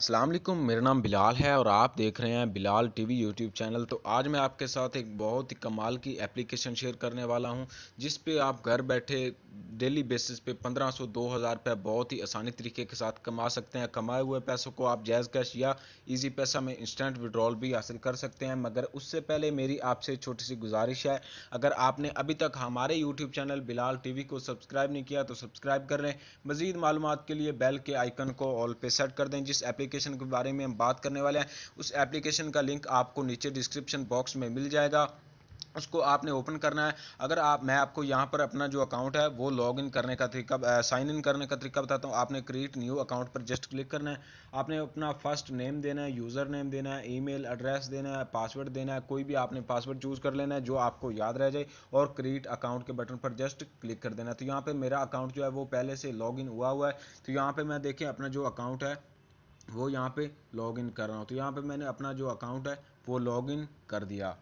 असलम मेरा नाम बिलाल है और आप देख रहे हैं बिलाल टीवी यूट्यूब चैनल तो आज मैं आपके साथ एक बहुत ही कमाल की एप्लीकेशन शेयर करने वाला हूं जिस पे आप घर बैठे डेली बेसिस पे 1500 2000 रुपए बहुत ही आसानी तरीके के साथ कमा सकते हैं कमाए हुए पैसों को आप जैज़ कैश या इजी पैसा में इंस्टेंट विड्रॉल भी हासिल कर सकते हैं मगर उससे पहले मेरी आपसे छोटी सी गुजारिश है अगर आपने अभी तक हमारे यूट्यूब चैनल बिलाल टी को सब्सक्राइब नहीं किया तो सब्सक्राइब कर लें मजीद मालूम के लिए बेल के आइकन को ऑल पे सेट कर दें जिस एप्लीकेशन के बारे में हम बात करने वाले हैं उस एप्लीकेशन का लिंक आपको नीचे डिस्क्रिप्शन बॉक्स में मिल जाएगा उसको आपने ओपन करना है अगर आप मैं आपको यहाँ पर अपना जो अकाउंट है वो लॉग इन करने का तरीका साइन इन करने का तरीका बताता हूँ आपने क्रिएट न्यू अकाउंट पर जस्ट क्लिक करना है आपने अपना फर्स्ट नेम देना है यूज़र नेम देना है ईमेल एड्रेस देना है पासवर्ड देना है कोई भी आपने पासवर्ड चूज़ कर लेना है जो आपको याद रह जाए और क्रिएट अकाउंट के बटन पर जस्ट क्लिक कर देना है तो यहाँ पर मेरा अकाउंट जो है वो पहले से लॉग इन हुआ हुआ है तो यहाँ पर मैं देखें अपना जो अकाउंट है वो यहाँ पर लॉग इन कर रहा हूँ तो यहाँ पर मैंने अपना जो अकाउंट है वो लॉग इन कर दिया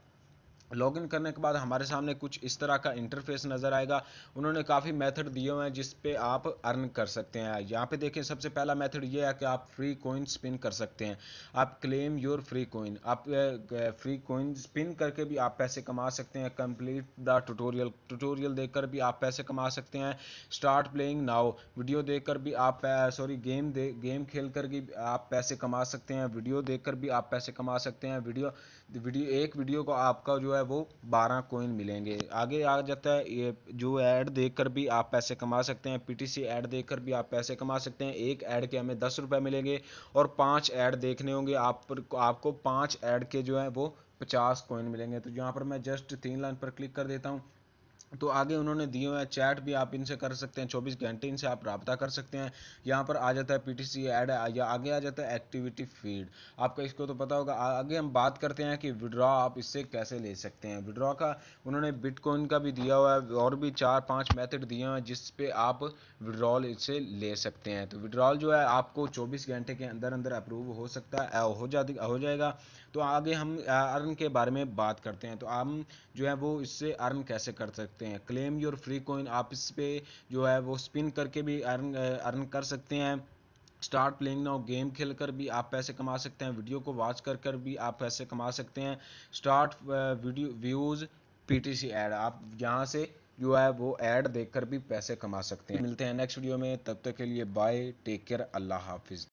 लॉगिन करने के बाद हमारे सामने कुछ इस तरह का इंटरफेस नज़र आएगा उन्होंने काफ़ी मेथड दिए हुए हैं जिस पे आप अर्न कर सकते हैं यहाँ पे देखें सबसे पहला मेथड ये है कि आप फ्री कोइन स्पिन कर सकते हैं आप क्लेम योर फ्री कोइन आप फ्री कोइन स्पिन करके भी आप पैसे कमा सकते हैं कंप्लीट द ट्यूटोरियल ट्यूटोरियल कर भी आप पैसे कमा सकते हैं स्टार्ट प्लेइंग नाउ वीडियो कर भी आप सॉरी गेम दे गेम खेल कर भी आप पैसे कमा सकते हैं वीडियो कर भी आप पैसे कमा सकते हैं वीडियो वीडियो एक वीडियो को आपका जो है वो बारह कोइन मिलेंगे आगे आ जाता है ये जो ऐड देखकर भी आप पैसे कमा सकते हैं पीटीसी ऐड देखकर भी आप पैसे कमा सकते हैं एक ऐड के हमें दस रुपये मिलेंगे और पांच ऐड देखने होंगे आप पर, आपको पांच ऐड के जो है वो पचास कोइन मिलेंगे तो यहाँ पर मैं जस्ट तीन लाइन पर क्लिक कर देता हूँ तो आगे उन्होंने दिए हुए हैं चैट भी आप इनसे कर सकते हैं 24 घंटे इनसे आप रबता कर सकते हैं यहाँ पर आ जाता है पीटीसी ऐड या आगे आ जाता है एक्टिविटी फीड आपका इसको तो पता होगा आगे हम बात करते हैं कि विड्रॉ आप इससे कैसे ले सकते हैं विड्रॉ का उन्होंने बिटकॉइन का भी दिया हुआ है और भी चार पाँच मैथड दिए हुए हैं जिस आप विड्रॉल इससे ले सकते हैं तो विड्रॉल जो है आपको चौबीस घंटे के अंदर अंदर अप्रूव हो सकता है हो जा हो जाएगा तो आगे हम अर्न के बारे में बात करते हैं तो हम जो है वो इससे अर्न कैसे कर सकते सकते हैं क्लेम योर फ्री कोइन आप इस पर जो है वो स्पिन करके भी अर्न अर्न कर सकते हैं स्टार्ट प्लेइंग नाउ गेम खेल कर भी आप पैसे कमा सकते हैं वीडियो को वॉच कर कर भी आप पैसे कमा सकते हैं start video views PTC ad आप यहाँ से जो है वो ऐड देखकर भी पैसे कमा सकते हैं मिलते हैं नेक्स्ट वीडियो में तब तक के लिए बाय टेक केयर अल्लाह हाफिज़